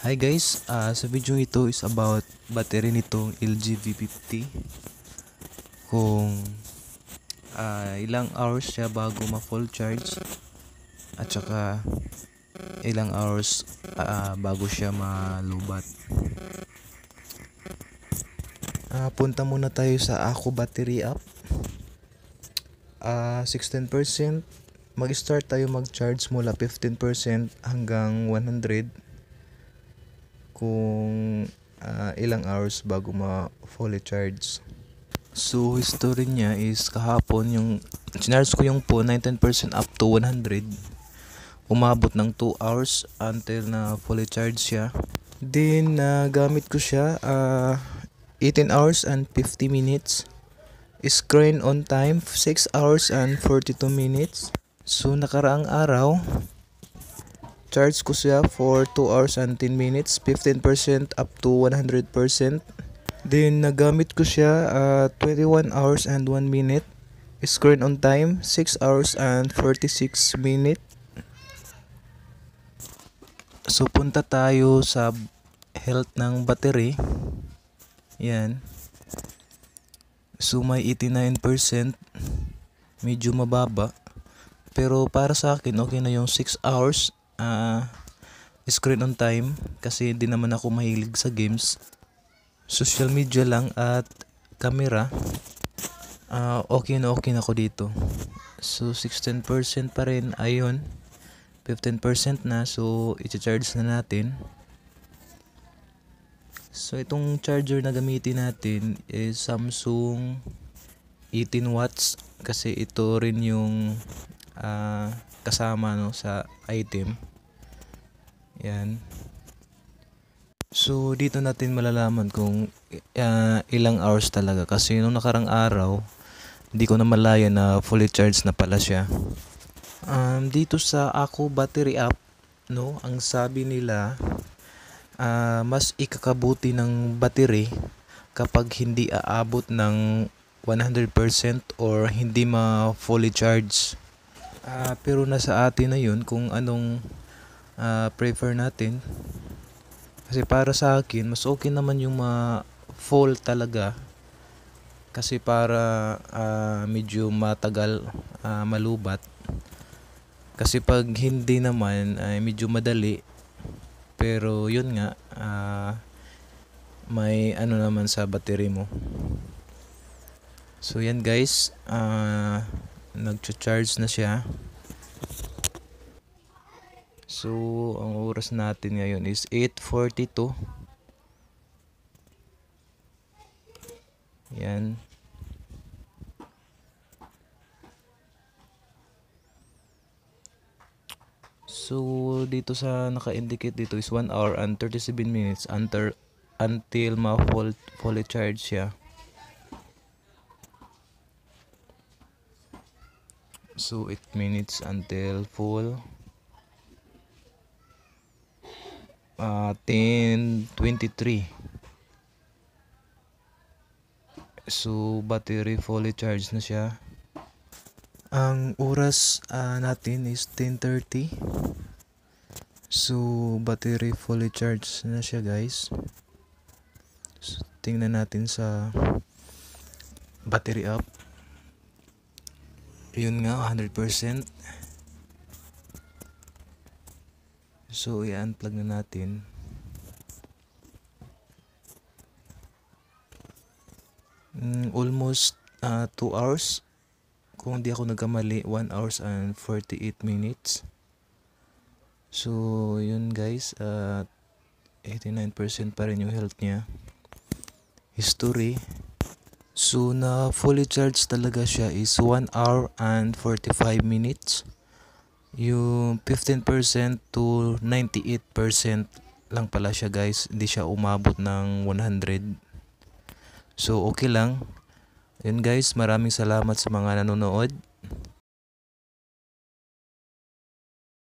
Hi guys, uh, sa video ito is about battery nitong LG V50 kung uh, ilang hours siya bago ma-full charge at saka ilang hours uh, bago siya malubat uh, punta muna tayo sa Ako Battery app uh, 16% mag-start tayo mag-charge mula 15% hanggang 100 kung uh, ilang hours bago ma-fully charge. So, history niya is kahapon yung sinarge ko yung phone 19% up to 100. Umabot ng 2 hours until na fully charge siya. Then, uh, ko siya uh, ah, 18 hours and 50 minutes. Screen on time 6 hours and 42 minutes. So, nakaraang araw, Charge ko siya for 2 hours and 10 minutes, 15% up to 100%. Then nagamit ko siya uh, 21 hours and 1 minute. Screen on time 6 hours and 46 minute. So punta tayo sa health ng battery. Yan. So may 89%. Medyo mababa. Pero para sa akin okay na yung 6 hours uh, screen on time kasi hindi naman ako mahilig sa games. Social media lang at camera. Uh, okay na okay na ako dito. So 16% pa rin ayun. 15% na so i-charge na natin. So itong charger na gamitin natin is Samsung 18 watts kasi ito rin yung uh, kasama no sa item. Yan. So dito natin malalaman kung uh, ilang hours talaga kasi nung nakarang araw hindi ko na malaya na fully charged na pala siya. Um, dito sa ako battery app no, ang sabi nila uh, mas ikakabuti ng battery kapag hindi aabot ng 100% or hindi ma fully charge. Uh, ah, pero nasa atin na 'yun kung anong uh, prefer natin. Kasi para sa akin, mas okay naman yung ma full talaga. Kasi para uh, medyo matagal uh, malubat. Kasi pag hindi naman, ay medyo madali. Pero yun nga, uh, may ano naman sa battery mo. So yan guys, uh, nagcha charge na siya. So, ang oras natin ngayon is 8.42. Yan. So, dito sa naka-indicate dito is 1 hour and 37 minutes until, until ma-fully full, charge siya. So, 8 minutes until full. uh, ah, 1023 so battery fully charged na siya ang oras uh, natin is 10.30 so battery fully charged na siya guys so, tingnan natin sa battery up yun nga 100% So, i-unplug na natin. Mm, almost 2 uh, ah, hours. Kung hindi ako nagkamali, 1 hours and 48 minutes. So, yun guys. At uh, 89% pa rin yung health niya. History. So, na fully charged talaga siya is 1 hour and 45 minutes yung 15% to 98% lang pala siya guys hindi siya umabot ng 100 so okay lang yun guys maraming salamat sa mga nanonood